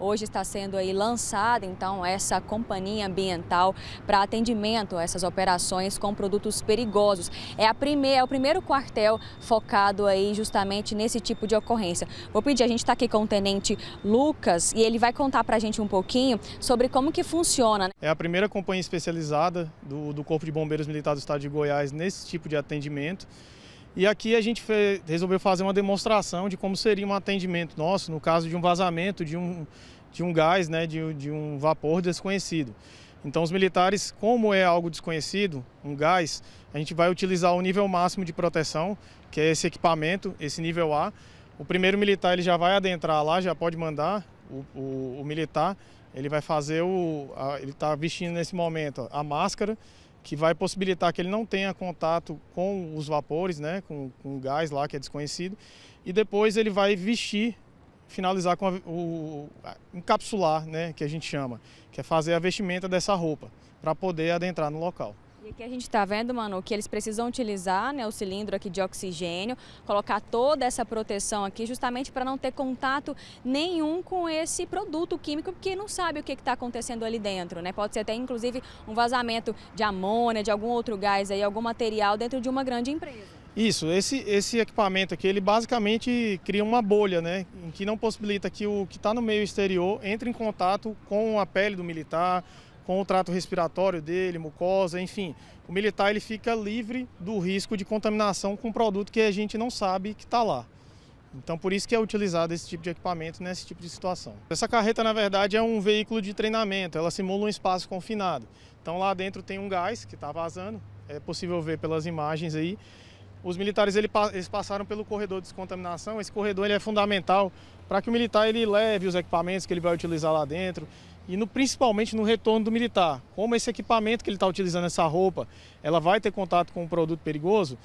Hoje está sendo aí lançada então essa companhia ambiental para atendimento a essas operações com produtos perigosos. É a primeira, é o primeiro quartel focado aí justamente nesse tipo de ocorrência. Vou pedir, a gente está aqui com o tenente Lucas e ele vai contar para a gente um pouquinho sobre como que funciona. Né? É a primeira companhia especializada do, do Corpo de Bombeiros Militar do Estado de Goiás nesse tipo de atendimento. E aqui a gente fez, resolveu fazer uma demonstração de como seria um atendimento nosso no caso de um vazamento de um, de um gás, né, de, de um vapor desconhecido. Então, os militares, como é algo desconhecido, um gás, a gente vai utilizar o nível máximo de proteção, que é esse equipamento, esse nível A. O primeiro militar ele já vai adentrar lá, já pode mandar o, o, o militar. Ele vai fazer o. A, ele está vestindo nesse momento a máscara que vai possibilitar que ele não tenha contato com os vapores, né, com, com o gás lá que é desconhecido, e depois ele vai vestir, finalizar com a, o a, encapsular, né, que a gente chama, que é fazer a vestimenta dessa roupa para poder adentrar no local. O que a gente está vendo, Manu, que eles precisam utilizar né, o cilindro aqui de oxigênio, colocar toda essa proteção aqui justamente para não ter contato nenhum com esse produto químico, porque não sabe o que está acontecendo ali dentro, né? Pode ser até, inclusive, um vazamento de amônia, de algum outro gás aí, algum material dentro de uma grande empresa. Isso, esse, esse equipamento aqui, ele basicamente cria uma bolha, né? Em que não possibilita que o que está no meio exterior entre em contato com a pele do militar, com o trato respiratório dele, mucosa, enfim. O militar ele fica livre do risco de contaminação com um produto que a gente não sabe que está lá. Então, por isso que é utilizado esse tipo de equipamento nesse tipo de situação. Essa carreta, na verdade, é um veículo de treinamento, ela simula um espaço confinado. Então, lá dentro tem um gás que está vazando, é possível ver pelas imagens aí. Os militares eles passaram pelo corredor de descontaminação. Esse corredor ele é fundamental para que o militar ele leve os equipamentos que ele vai utilizar lá dentro, e no, principalmente no retorno do militar. Como esse equipamento que ele está utilizando, essa roupa, ela vai ter contato com um produto perigoso,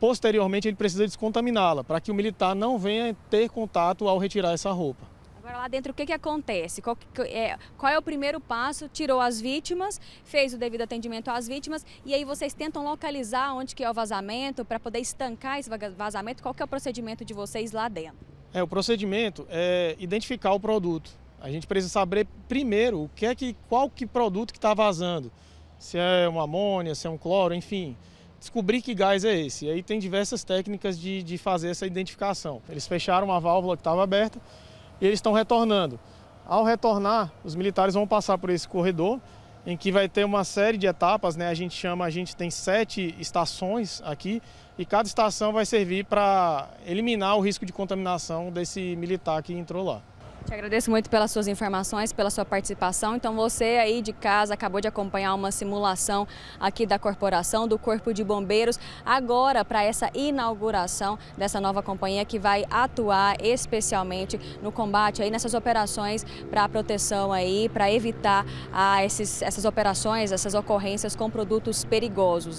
posteriormente ele precisa descontaminá-la, para que o militar não venha ter contato ao retirar essa roupa. Agora lá dentro o que, que acontece? Qual, que, é, qual é o primeiro passo? Tirou as vítimas, fez o devido atendimento às vítimas e aí vocês tentam localizar onde que é o vazamento para poder estancar esse vazamento? Qual que é o procedimento de vocês lá dentro? É, o procedimento é identificar o produto. A gente precisa saber primeiro o que é que qual que produto que está vazando, se é uma amônia, se é um cloro, enfim, descobrir que gás é esse. E aí tem diversas técnicas de, de fazer essa identificação. Eles fecharam uma válvula que estava aberta e eles estão retornando. Ao retornar, os militares vão passar por esse corredor em que vai ter uma série de etapas, né? A gente chama, a gente tem sete estações aqui e cada estação vai servir para eliminar o risco de contaminação desse militar que entrou lá. Te agradeço muito pelas suas informações, pela sua participação. Então você aí de casa acabou de acompanhar uma simulação aqui da corporação, do Corpo de Bombeiros, agora para essa inauguração dessa nova companhia que vai atuar especialmente no combate aí nessas operações para a proteção aí, para evitar ah, esses, essas operações, essas ocorrências com produtos perigosos.